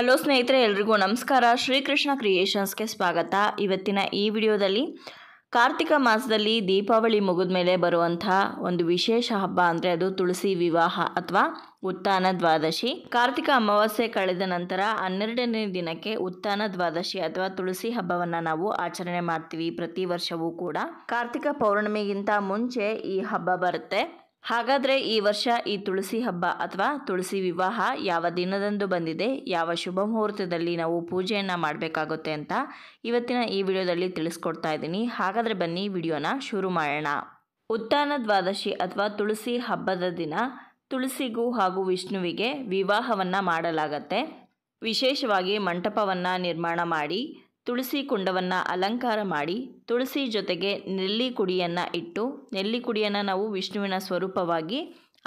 hello ಸ್ನೇಹಿತರೆ ಎಲ್ರಿಗೂ ನಮಸ್ಕಾರ ಶ್ರೀಕೃಷ್ಣ ಕ್ರಿಯೇಷನ್ಸ್ಗೆ ಸ್ವಾಗತ ಇವತ್ತಿನ ಈ ವಿಡಿಯೋದಲ್ಲಿ ಕಾರ್ತಿಕ ಮಾಸದಲ್ಲಿ ದೀಪಾವಳಿ ಮುಗಿದ ಮೇಲೆ ಬರುವಂತಹ ಒಂದು ವಿಶೇಷ ಹಬ್ಬ ಅಂದರೆ ಅದು ತುಳಸಿ ವಿವಾಹ ಅಥವಾ ಉತ್ತಾನ ದ್ವಾದಶಿ ಕಾರ್ತಿಕ ಅಮಾವಾಸ್ಯೆ ಕಳೆದ ನಂತರ ಹನ್ನೆರಡನೇ ದಿನಕ್ಕೆ ಉತ್ತಾನ ದ್ವಾದಶಿ ಅಥವಾ ತುಳಸಿ ಹಬ್ಬವನ್ನು ನಾವು ಆಚರಣೆ ಮಾಡ್ತೀವಿ ಪ್ರತಿ ವರ್ಷವೂ ಕೂಡ ಕಾರ್ತಿಕ ಪೌರ್ಣಿಮೆಗಿಂತ ಮುಂಚೆ ಈ ಹಬ್ಬ ಬರುತ್ತೆ ಹಾಗಾದರೆ ಈ ವರ್ಷ ಈ ತುಳಸಿ ಹಬ್ಬ ಅಥವಾ ತುಳಸಿ ವಿವಾಹ ಯಾವ ದಿನದಂದು ಬಂದಿದೆ ಯಾವ ಶುಭ ಮುಹೂರ್ತದಲ್ಲಿ ನಾವು ಪೂಜೆಯನ್ನು ಮಾಡಬೇಕಾಗುತ್ತೆ ಅಂತ ಇವತ್ತಿನ ಈ ವಿಡಿಯೋದಲ್ಲಿ ತಿಳಿಸ್ಕೊಡ್ತಾ ಇದ್ದೀನಿ ಹಾಗಾದರೆ ಬನ್ನಿ ವಿಡಿಯೋನ ಶುರು ಮಾಡೋಣ ಉತ್ತಾನ ದ್ವಾದಶಿ ಅಥವಾ ತುಳಸಿ ಹಬ್ಬದ ದಿನ ತುಳಸಿಗೂ ಹಾಗೂ ವಿಷ್ಣುವಿಗೆ ವಿವಾಹವನ್ನು ಮಾಡಲಾಗತ್ತೆ ವಿಶೇಷವಾಗಿ ಮಂಟಪವನ್ನು ನಿರ್ಮಾಣ ಮಾಡಿ ತುಳಸಿ ಕುಂಡವನ್ನು ಅಲಂಕಾರ ಮಾಡಿ ತುಳಸಿ ಜೊತೆಗೆ ನೆಲ್ಲಿ ಕುಡಿಯನ್ನು ಇಟ್ಟು ನೆಲ್ಲಿ ಕುಡಿಯನ್ನು ನಾವು ವಿಷ್ಣುವಿನ ಸ್ವರೂಪವಾಗಿ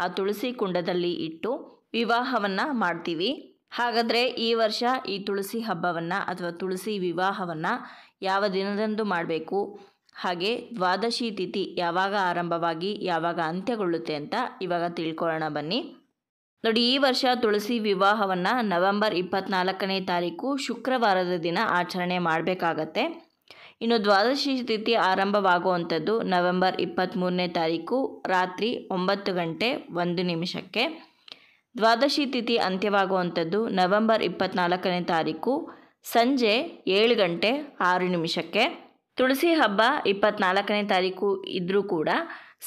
ಆ ತುಳಸಿ ಕುಂಡದಲ್ಲಿ ಇಟ್ಟು ವಿವಾಹವನ್ನು ಮಾಡ್ತೀವಿ ಹಾಗಾದರೆ ಈ ವರ್ಷ ಈ ತುಳಸಿ ಹಬ್ಬವನ್ನು ಅಥವಾ ತುಳಸಿ ವಿವಾಹವನ್ನು ಯಾವ ದಿನದಂದು ಮಾಡಬೇಕು ಹಾಗೆ ದ್ವಾದಶಿ ತಿಥಿ ಯಾವಾಗ ಆರಂಭವಾಗಿ ಯಾವಾಗ ಅಂತ್ಯಗೊಳ್ಳುತ್ತೆ ಅಂತ ಇವಾಗ ತಿಳ್ಕೊಳ್ಳೋಣ ಬನ್ನಿ ನೋಡಿ ಈ ವರ್ಷ ತುಳಸಿ ವಿವಾಹವನ್ನು ನವೆಂಬರ್ ಇಪ್ಪತ್ತ್ನಾಲ್ಕನೇ ತಾರೀಕು ಶುಕ್ರವಾರದ ದಿನ ಆಚರಣೆ ಮಾಡಬೇಕಾಗತ್ತೆ ಇನ್ನು ದ್ವಾದಶಿ ತಿಥಿ ಆರಂಭವಾಗುವಂಥದ್ದು ನವೆಂಬರ್ ಇಪ್ಪತ್ತ್ಮೂರನೇ ತಾರೀಕು ರಾತ್ರಿ ಒಂಬತ್ತು ಗಂಟೆ ಒಂದು ನಿಮಿಷಕ್ಕೆ ದ್ವಾದಶಿ ತಿಥಿ ಅಂತ್ಯವಾಗುವಂಥದ್ದು ನವೆಂಬರ್ ಇಪ್ಪತ್ತ್ನಾಲ್ಕನೇ ತಾರೀಕು ಸಂಜೆ ಏಳು ಗಂಟೆ ಆರು ನಿಮಿಷಕ್ಕೆ ತುಳಸಿ ಹಬ್ಬ ಇಪ್ಪತ್ನಾಲ್ಕನೇ ತಾರೀಕು ಇದ್ದರೂ ಕೂಡ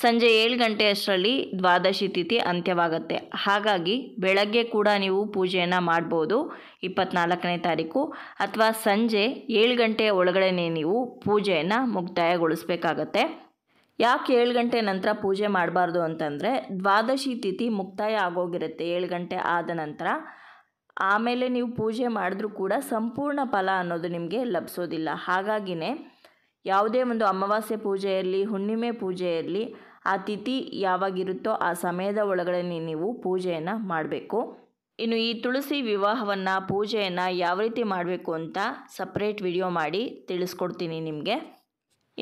ಸಂಜೆ ಏಳು ಗಂಟೆಯಷ್ಟರಲ್ಲಿ ದ್ವಾದಶಿ ತಿಥಿ ಅಂತ್ಯವಾಗುತ್ತೆ ಹಾಗಾಗಿ ಬೆಳಗ್ಗೆ ಕೂಡ ನೀವು ಪೂಜೆಯನ್ನು ಮಾಡ್ಬೋದು ಇಪ್ಪತ್ನಾಲ್ಕನೇ ತಾರೀಕು ಅಥವಾ ಸಂಜೆ ಏಳು ಗಂಟೆಯ ಒಳಗಡೆ ನೀವು ಪೂಜೆಯನ್ನು ಮುಕ್ತಾಯಗೊಳಿಸಬೇಕಾಗತ್ತೆ ಯಾಕೆ ಏಳು ಗಂಟೆ ನಂತರ ಪೂಜೆ ಮಾಡಬಾರ್ದು ಅಂತಂದರೆ ದ್ವಾದಶಿ ತಿಥಿ ಮುಕ್ತಾಯ ಆಗೋಗಿರುತ್ತೆ ಏಳು ಗಂಟೆ ಆದ ನಂತರ ಆಮೇಲೆ ನೀವು ಪೂಜೆ ಮಾಡಿದ್ರೂ ಕೂಡ ಸಂಪೂರ್ಣ ಫಲ ಅನ್ನೋದು ನಿಮಗೆ ಲಭಿಸೋದಿಲ್ಲ ಹಾಗಾಗಿನೇ ಯಾವುದೇ ಒಂದು ಅಮಾವಾಸ್ಯೆ ಪೂಜೆಯಲ್ಲಿ ಹುಣ್ಣಿಮೆ ಪೂಜೆಯಲ್ಲಿ ಆ ತಿಥಿ ಯಾವಾಗಿರುತ್ತೋ ಆ ಸಮಯದ ಒಳಗಡೆ ನೀವು ಪೂಜೆಯನ್ನು ಮಾಡಬೇಕು ಇನ್ನು ಈ ತುಳಸಿ ವಿವಾಹವನ್ನು ಪೂಜೆಯನ್ನು ಯಾವ ರೀತಿ ಮಾಡಬೇಕು ಅಂತ ಸಪ್ರೇಟ್ ವಿಡಿಯೋ ಮಾಡಿ ತಿಳಿಸ್ಕೊಡ್ತೀನಿ ನಿಮಗೆ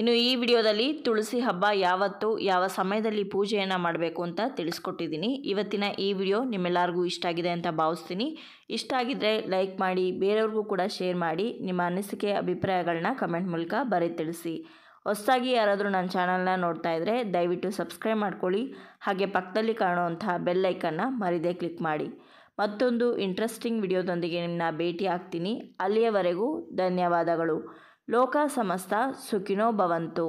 ಇನ್ನು ಈ ವಿಡಿಯೋದಲ್ಲಿ ತುಳಸಿ ಹಬ್ಬ ಯಾವತ್ತು ಯಾವ ಸಮಯದಲ್ಲಿ ಪೂಜೆಯನ್ನು ಮಾಡಬೇಕು ಅಂತ ತಿಳಿಸ್ಕೊಟ್ಟಿದ್ದೀನಿ ಇವತ್ತಿನ ಈ ವಿಡಿಯೋ ನಿಮ್ಮೆಲ್ಲರಿಗೂ ಇಷ್ಟ ಆಗಿದೆ ಅಂತ ಭಾವಿಸ್ತೀನಿ ಇಷ್ಟ ಆಗಿದ್ದರೆ ಲೈಕ್ ಮಾಡಿ ಬೇರೆಯವ್ರಿಗೂ ಕೂಡ ಶೇರ್ ಮಾಡಿ ನಿಮ್ಮ ಅನಿಸಿಕೆ ಅಭಿಪ್ರಾಯಗಳನ್ನ ಕಮೆಂಟ್ ಮೂಲಕ ಬರೀ ತಿಳಿಸಿ ಹೊಸದಾಗಿ ಯಾರಾದರೂ ನನ್ನ ಚಾನಲ್ನ ನೋಡ್ತಾ ಇದ್ದರೆ ದಯವಿಟ್ಟು ಸಬ್ಸ್ಕ್ರೈಬ್ ಮಾಡ್ಕೊಳ್ಳಿ ಹಾಗೆ ಪಕ್ಕದಲ್ಲಿ ಕಾಣುವಂತಹ ಬೆಲ್ಲೈಕನ್ನು ಮರಿದೆ ಕ್ಲಿಕ್ ಮಾಡಿ ಮತ್ತೊಂದು ಇಂಟ್ರೆಸ್ಟಿಂಗ್ ವಿಡಿಯೋದೊಂದಿಗೆ ನಿಮ್ಮನ್ನ ಭೇಟಿ ಆಗ್ತೀನಿ ಅಲ್ಲಿಯವರೆಗೂ ಧನ್ಯವಾದಗಳು लोक समस्ता सुखिनो भवंतु